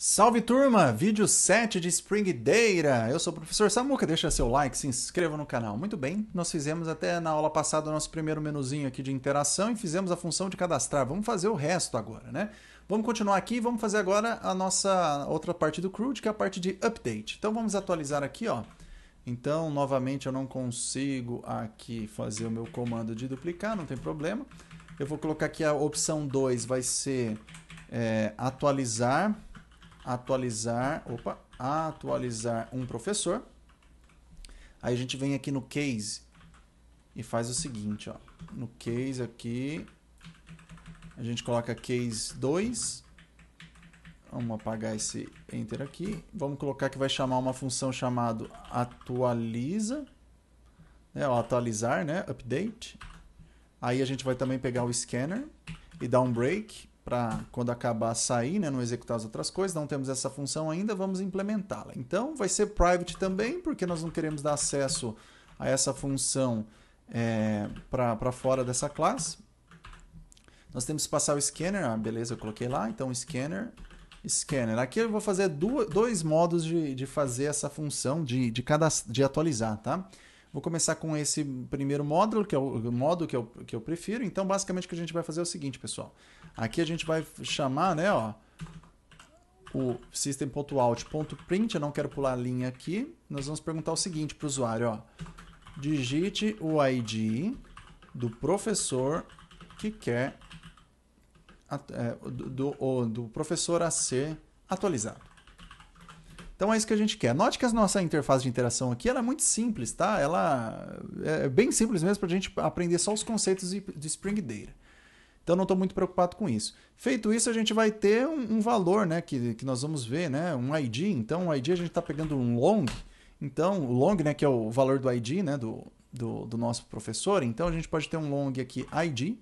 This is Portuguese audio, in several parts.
Salve turma, vídeo 7 de Spring Data. Eu sou o professor Samuca, deixa seu like, se inscreva no canal. Muito bem, nós fizemos até na aula passada o nosso primeiro menuzinho aqui de interação e fizemos a função de cadastrar. Vamos fazer o resto agora, né? Vamos continuar aqui e vamos fazer agora a nossa outra parte do CRUD, que é a parte de update. Então vamos atualizar aqui, ó. Então, novamente, eu não consigo aqui fazer o meu comando de duplicar, não tem problema. Eu vou colocar aqui a opção 2, vai ser é, atualizar atualizar, opa, atualizar um professor. Aí a gente vem aqui no case e faz o seguinte, ó. No case aqui, a gente coloca case 2. Vamos apagar esse enter aqui. Vamos colocar que vai chamar uma função chamada atualiza. Né, atualizar, né? Update. Aí a gente vai também pegar o scanner e dar um break para quando acabar sair, né, não executar as outras coisas, não temos essa função ainda, vamos implementá-la. Então vai ser private também, porque nós não queremos dar acesso a essa função é, para fora dessa classe. Nós temos que passar o scanner, ah, beleza, eu coloquei lá, então scanner, scanner. Aqui eu vou fazer dois modos de, de fazer essa função, de, de, cada, de atualizar, tá? Vou começar com esse primeiro módulo, que é o modo que eu, que eu prefiro. Então, basicamente, o que a gente vai fazer é o seguinte, pessoal. Aqui a gente vai chamar, né, ó, o system.out.print, eu não quero pular a linha aqui. Nós vamos perguntar o seguinte para o usuário, ó. Digite o ID do professor que quer, é, do, do, do professor a ser atualizado. Então é isso que a gente quer. Note que a nossa interface de interação aqui é muito simples, tá? Ela é, é bem simples mesmo para a gente aprender só os conceitos de, de Spring Data. Então não estou muito preocupado com isso. Feito isso, a gente vai ter um, um, valor né, que, que nós vamos ver, né? Um ID. Então, o ID a gente está pegando um long. Então, o long, né, que é o valor do ID né, do, do, do nosso professor. Então, a gente pode ter um long aqui ID.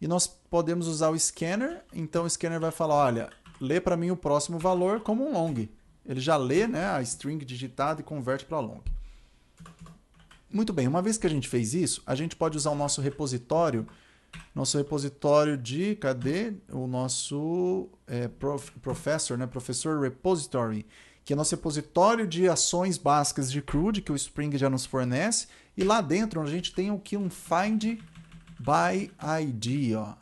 E nós podemos usar o scanner. Então, o scanner vai falar, olha, lê para mim o próximo valor como um long. Ele já lê né, a string digitada e converte para long. Muito bem, uma vez que a gente fez isso, a gente pode usar o nosso repositório, nosso repositório de, cadê? O nosso é, prof, professor, né? Professor Repository, que é nosso repositório de ações básicas de CRUD, que o Spring já nos fornece, e lá dentro a gente tem o que um find by ID, ó.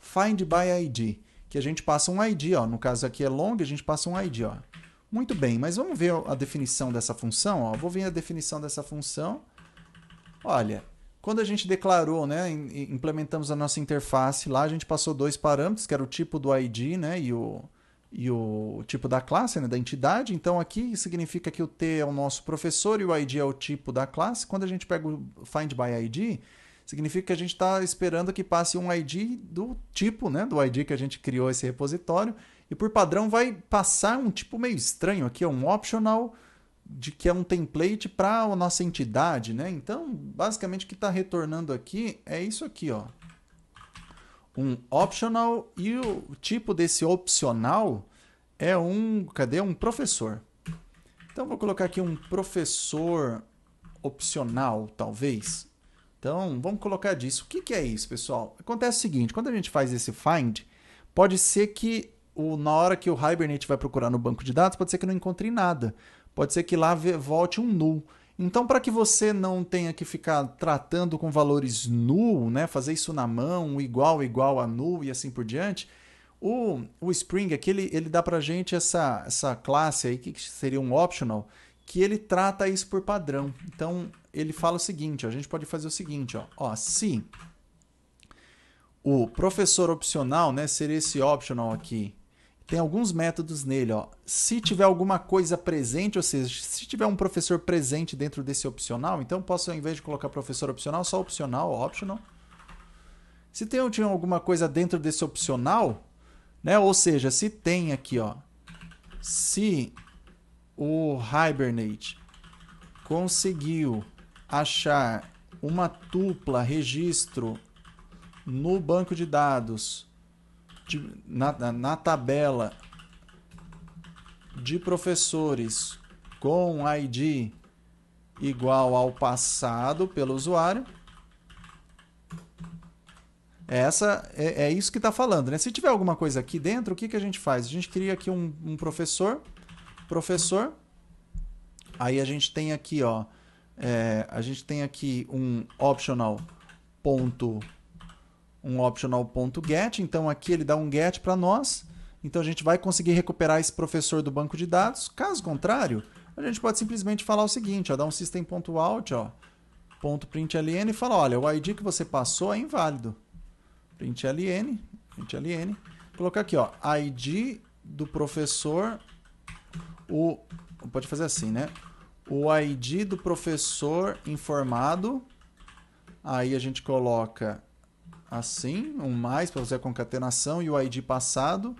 Find by ID, que a gente passa um ID, ó. No caso aqui é long, a gente passa um ID, ó. Muito bem, mas vamos ver a definição dessa função. Ó. Vou ver a definição dessa função. Olha, quando a gente declarou, né, implementamos a nossa interface lá, a gente passou dois parâmetros, que era o tipo do ID né, e, o, e o tipo da classe, né, da entidade. Então aqui significa que o T é o nosso professor e o ID é o tipo da classe. Quando a gente pega o find by ID, significa que a gente está esperando que passe um ID do tipo, né, do ID que a gente criou esse repositório e por padrão vai passar um tipo meio estranho aqui, é um optional, de que é um template para a nossa entidade, né? Então, basicamente o que está retornando aqui é isso aqui, ó. Um optional e o tipo desse opcional é um, cadê? Um professor. Então vou colocar aqui um professor opcional, talvez. Então, vamos colocar disso. O que, que é isso, pessoal? Acontece o seguinte, quando a gente faz esse find, pode ser que o, na hora que o Hibernate vai procurar no banco de dados, pode ser que não encontre nada. Pode ser que lá volte um null. Então, para que você não tenha que ficar tratando com valores null, né, fazer isso na mão, igual, igual a null e assim por diante, o, o Spring aqui ele, ele dá para a gente essa, essa classe aí, que seria um optional, que ele trata isso por padrão. Então, ele fala o seguinte, ó, a gente pode fazer o seguinte, ó, ó, se o professor opcional, né, ser esse optional aqui, tem alguns métodos nele. Ó. Se tiver alguma coisa presente, ou seja, se tiver um professor presente dentro desse opcional, então posso, ao invés de colocar professor opcional, só opcional, optional. Se tem tiver alguma coisa dentro desse opcional, né? ou seja, se tem aqui, ó, se o Hibernate conseguiu achar uma tupla registro no banco de dados de, na, na tabela de professores com ID igual ao passado pelo usuário. Essa é, é isso que está falando, né? Se tiver alguma coisa aqui dentro, o que, que a gente faz? A gente cria aqui um, um professor, professor. Aí a gente tem aqui, ó, é, a gente tem aqui um optional ponto um optional.get. Então aqui ele dá um get para nós. Então a gente vai conseguir recuperar esse professor do banco de dados. Caso contrário, a gente pode simplesmente falar o seguinte, ó, dar um system.out, ó, ponto println e falar, olha, o ID que você passou é inválido. Println, println, colocar aqui, ó, ID do professor, o, pode fazer assim, né? O ID do professor informado, aí a gente coloca assim, um mais para fazer a concatenação e o ID passado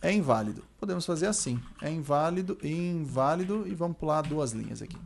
é inválido. Podemos fazer assim, é inválido e inválido e vamos pular duas linhas aqui.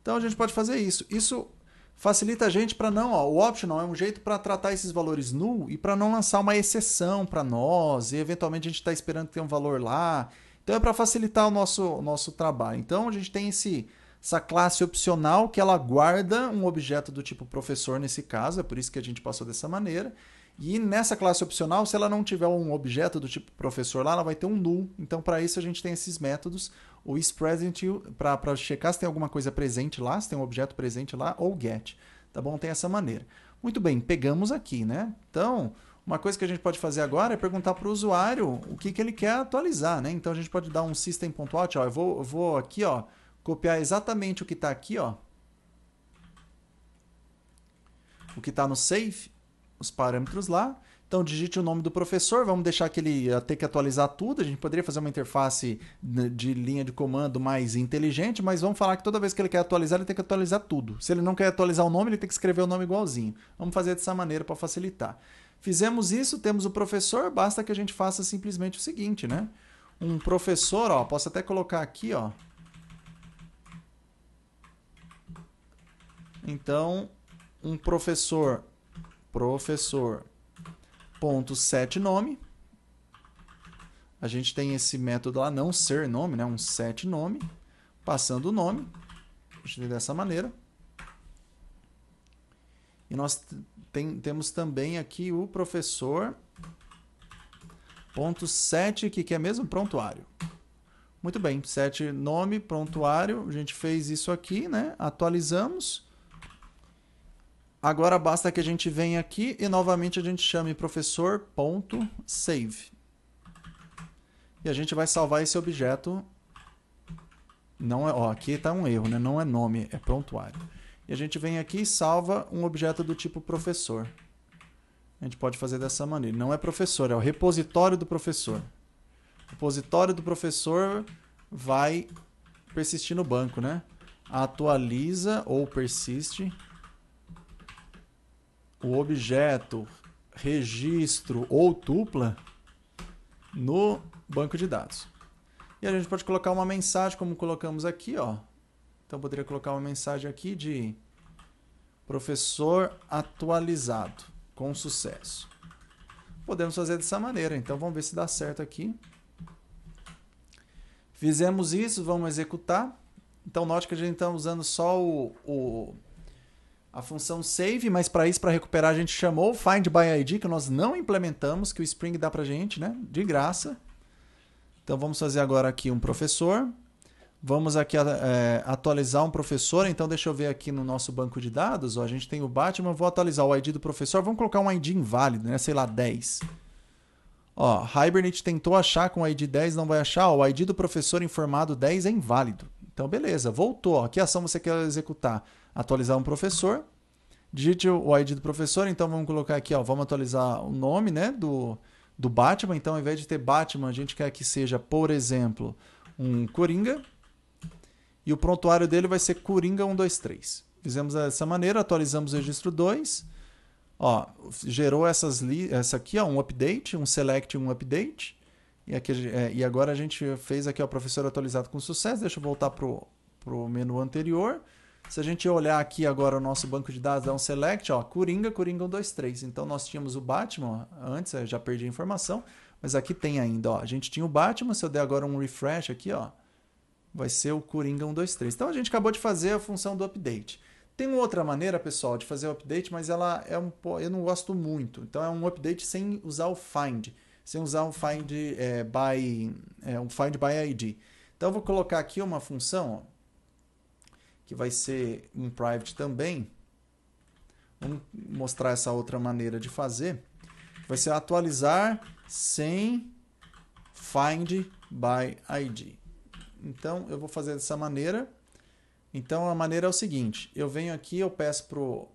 Então a gente pode fazer isso. Isso facilita a gente para não, ó, o optional é um jeito para tratar esses valores null e para não lançar uma exceção para nós e eventualmente a gente está esperando que tenha um valor lá. Então é para facilitar o nosso, o nosso trabalho. Então a gente tem esse essa classe opcional que ela guarda um objeto do tipo professor nesse caso, é por isso que a gente passou dessa maneira. E nessa classe opcional, se ela não tiver um objeto do tipo professor lá, ela vai ter um null. Então, para isso, a gente tem esses métodos, o isPresent, para checar se tem alguma coisa presente lá, se tem um objeto presente lá, ou get. Tá bom? Tem essa maneira. Muito bem, pegamos aqui, né? Então, uma coisa que a gente pode fazer agora é perguntar para o usuário o que, que ele quer atualizar, né? Então, a gente pode dar um system.out, ó, eu vou, eu vou aqui, ó, copiar exatamente o que está aqui, ó. O que está no save, os parâmetros lá. Então digite o nome do professor, vamos deixar que ele eh, ter que atualizar tudo. A gente poderia fazer uma interface né, de linha de comando mais inteligente, mas vamos falar que toda vez que ele quer atualizar, ele tem que atualizar tudo. Se ele não quer atualizar o nome, ele tem que escrever o nome igualzinho. Vamos fazer dessa maneira para facilitar. Fizemos isso, temos o professor, basta que a gente faça simplesmente o seguinte, né? Um professor, ó, posso até colocar aqui, ó, Então, um professor, professor, ponto set nome. A gente tem esse método lá, não ser nome, né? um set nome, passando o nome, dessa maneira. E nós tem, temos também aqui o professor ponto 7, que, que é mesmo prontuário. Muito bem, 7 nome, prontuário, a gente fez isso aqui, né? Atualizamos. Agora basta que a gente venha aqui e novamente a gente chame professor.save. E a gente vai salvar esse objeto. Não é, ó, aqui está um erro, né? Não é nome, é prontuário. E a gente vem aqui e salva um objeto do tipo professor. A gente pode fazer dessa maneira. Não é professor, é o repositório do professor. O repositório do professor vai persistir no banco, né? Atualiza ou persiste o objeto registro ou tupla no banco de dados. E a gente pode colocar uma mensagem como colocamos aqui, ó. Então poderia colocar uma mensagem aqui de professor atualizado com sucesso. Podemos fazer dessa maneira, então vamos ver se dá certo aqui. Fizemos isso, vamos executar. Então note que a gente está usando só o, o a função save, mas para isso, para recuperar, a gente chamou o find by ID, que nós não implementamos, que o Spring dá para gente, né? De graça. Então vamos fazer agora aqui um professor. Vamos aqui é, atualizar um professor. Então deixa eu ver aqui no nosso banco de dados. Ó, a gente tem o Batman. Vou atualizar o ID do professor. Vamos colocar um ID inválido, né? Sei lá, 10. Ó, Hibernate tentou achar com o ID 10, não vai achar. Ó, o ID do professor informado 10 é inválido. Então beleza, voltou. Ó, que ação você quer executar? atualizar um professor. Digite o ID do professor, então vamos colocar aqui, ó, vamos atualizar o nome né, do, do Batman. Então, ao invés de ter Batman, a gente quer que seja, por exemplo, um Coringa. E o prontuário dele vai ser Coringa 123. Fizemos dessa maneira, atualizamos o registro 2. Ó, gerou essas li essa aqui, ó, um update, um select um update. E, aqui, é, e agora a gente fez aqui o professor atualizado com sucesso. Deixa eu voltar para o menu anterior. Se a gente olhar aqui agora o nosso banco de dados, dá é um select, ó, Coringa, Coringa 123. Então nós tínhamos o Batman, antes eu já perdi a informação, mas aqui tem ainda, ó. A gente tinha o Batman, se eu der agora um refresh aqui, ó, vai ser o Coringa 123. Então a gente acabou de fazer a função do update. Tem uma outra maneira, pessoal, de fazer o update, mas ela é um, eu não gosto muito. Então é um update sem usar o find, sem usar o find é, by é, um find by id. Então eu vou colocar aqui uma função, ó, que vai ser em private também. Vamos mostrar essa outra maneira de fazer. Vai ser atualizar sem find by ID. Então, eu vou fazer dessa maneira. Então, a maneira é o seguinte. Eu venho aqui, eu peço para o...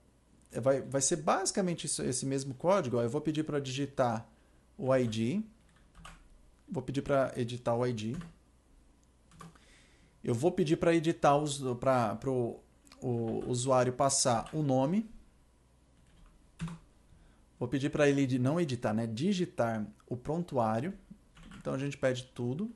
Vai, vai ser basicamente isso, esse mesmo código. Ó. Eu vou pedir para digitar o ID. Vou pedir para editar o ID. Eu vou pedir para editar para o usuário passar o nome. Vou pedir para ele não editar, né? Digitar o prontuário. Então a gente pede tudo.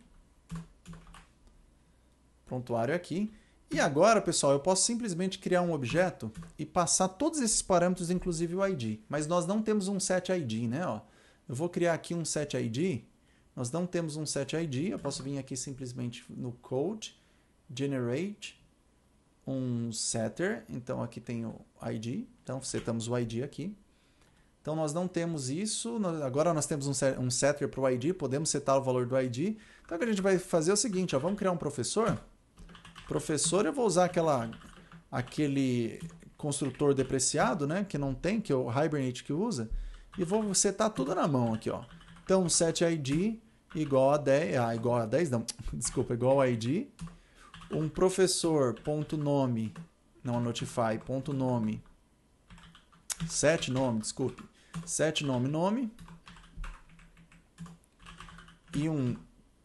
Prontuário aqui. E agora, pessoal, eu posso simplesmente criar um objeto e passar todos esses parâmetros, inclusive o ID. Mas nós não temos um set ID, né? Ó, eu vou criar aqui um set ID. Nós não temos um set ID. Eu posso vir aqui simplesmente no code generate um setter. Então aqui tem o ID. Então setamos o ID aqui. Então nós não temos isso. Agora nós temos um setter para o ID. Podemos setar o valor do ID. Então o que a gente vai fazer é o seguinte: ó, vamos criar um professor. Professor, eu vou usar aquela, aquele construtor depreciado, né? Que não tem, que é o Hibernate que usa. E vou setar tudo na mão aqui, ó. Então, set ID igual a 10, ah, igual a 10 não, desculpa, igual a ID um professor ponto nome não a notify ponto nome set nome desculpe set nome nome e um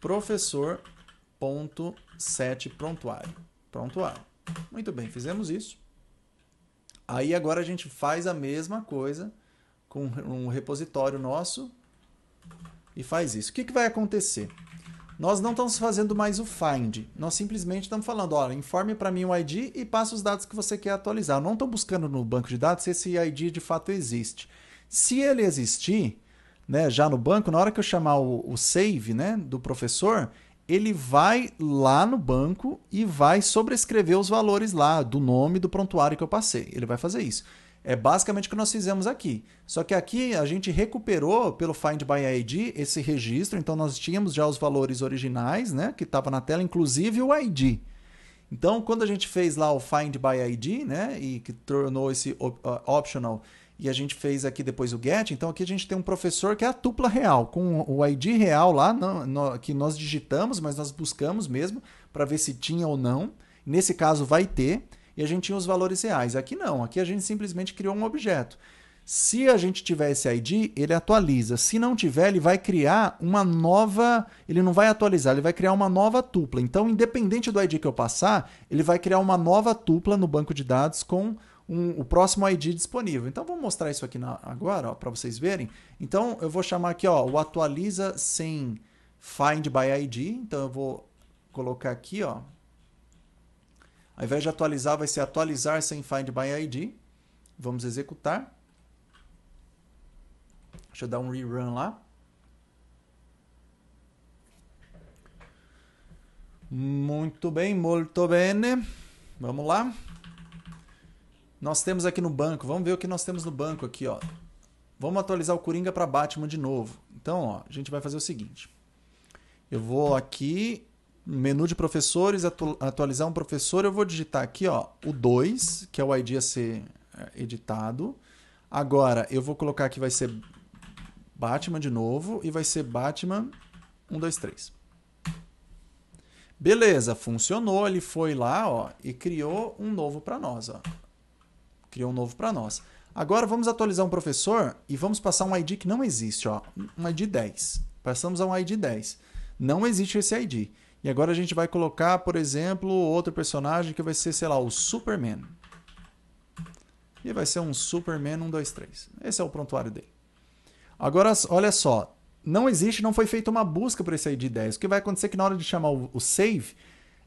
professor ponto set prontuário prontuário muito bem fizemos isso aí agora a gente faz a mesma coisa com um repositório nosso e faz isso o que, que vai acontecer nós não estamos fazendo mais o find. Nós simplesmente estamos falando, olha, informe para mim o ID e passa os dados que você quer atualizar. Eu não estou buscando no banco de dados se esse ID de fato existe. Se ele existir, né, já no banco, na hora que eu chamar o, o save né, do professor, ele vai lá no banco e vai sobrescrever os valores lá do nome do prontuário que eu passei. Ele vai fazer isso. É basicamente o que nós fizemos aqui. Só que aqui a gente recuperou pelo Find by ID esse registro, então nós tínhamos já os valores originais, né, que estava na tela, inclusive o ID. Então, quando a gente fez lá o Find by ID, né, e que tornou esse optional, e a gente fez aqui depois o get, então aqui a gente tem um professor que é a tupla real, com o ID real lá, no, no, que nós digitamos, mas nós buscamos mesmo para ver se tinha ou não. Nesse caso vai ter e a gente tinha os valores reais. Aqui não, aqui a gente simplesmente criou um objeto. Se a gente tiver esse ID, ele atualiza. Se não tiver, ele vai criar uma nova. Ele não vai atualizar, ele vai criar uma nova tupla. Então, independente do ID que eu passar, ele vai criar uma nova tupla no banco de dados com um, o próximo ID disponível. Então, vou mostrar isso aqui na, agora para vocês verem. Então, eu vou chamar aqui ó, o atualiza sem find by ID. Então, eu vou colocar aqui ó, ao invés de atualizar, vai ser atualizar sem find by ID. Vamos executar. Deixa eu dar um rerun lá. Muito bem, muito bene. Vamos lá. Nós temos aqui no banco, vamos ver o que nós temos no banco aqui, ó. Vamos atualizar o Coringa para Batman de novo. Então, ó, a gente vai fazer o seguinte. Eu vou aqui menu de professores, atu atualizar um professor, eu vou digitar aqui ó, o 2, que é o ID a ser é, editado. Agora, eu vou colocar que vai ser Batman de novo e vai ser Batman 123. Beleza, funcionou. Ele foi lá ó, e criou um novo para nós. Ó. Criou um novo para nós. Agora vamos atualizar um professor e vamos passar um ID que não existe. Ó, um ID 10. Passamos a um ID 10. Não existe esse ID. E agora a gente vai colocar, por exemplo, outro personagem que vai ser, sei lá, o Superman. E vai ser um Superman 1, 2, 3. Esse é o prontuário dele. Agora, olha só. Não existe, não foi feita uma busca por esse ID 10. O que vai acontecer é que na hora de chamar o, o save,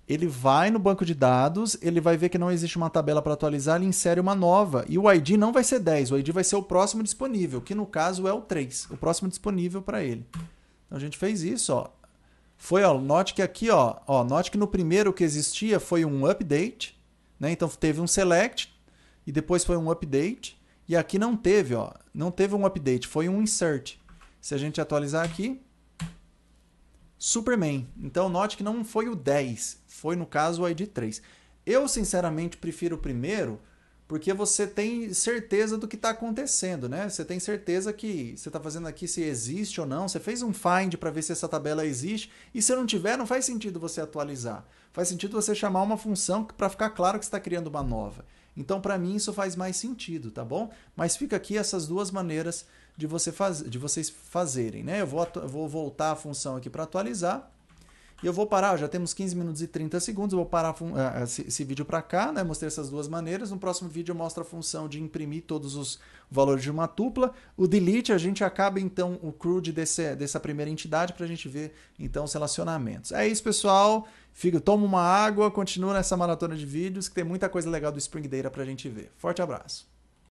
ele vai no banco de dados, ele vai ver que não existe uma tabela para atualizar, ele insere uma nova. E o ID não vai ser 10, o ID vai ser o próximo disponível, que no caso é o 3, o próximo disponível para ele. Então a gente fez isso, ó foi, ó, note que aqui, ó, ó, note que no primeiro que existia foi um update, né? Então teve um select e depois foi um update e aqui não teve, ó, não teve um update, foi um insert. Se a gente atualizar aqui, Superman. Então note que não foi o 10, foi no caso o ID 3. Eu sinceramente prefiro o primeiro, porque você tem certeza do que está acontecendo, né? Você tem certeza que você está fazendo aqui se existe ou não. Você fez um find para ver se essa tabela existe e se não tiver, não faz sentido você atualizar. Faz sentido você chamar uma função para ficar claro que está criando uma nova. Então, para mim, isso faz mais sentido, tá bom? Mas fica aqui essas duas maneiras de, você faz... de vocês fazerem, né? Eu vou, atu... vou voltar a função aqui para atualizar e eu vou parar, já temos 15 minutos e 30 segundos, eu vou parar eh, eh, esse vídeo para cá, né? Mostrei essas duas maneiras. No próximo vídeo eu mostro a função de imprimir todos os valores de uma tupla. O delete, a gente acaba então o CRUD desse, dessa primeira entidade para a gente ver então os relacionamentos. É isso, pessoal. Fica, toma uma água, continua nessa maratona de vídeos que tem muita coisa legal do Spring Data para a gente ver. Forte abraço!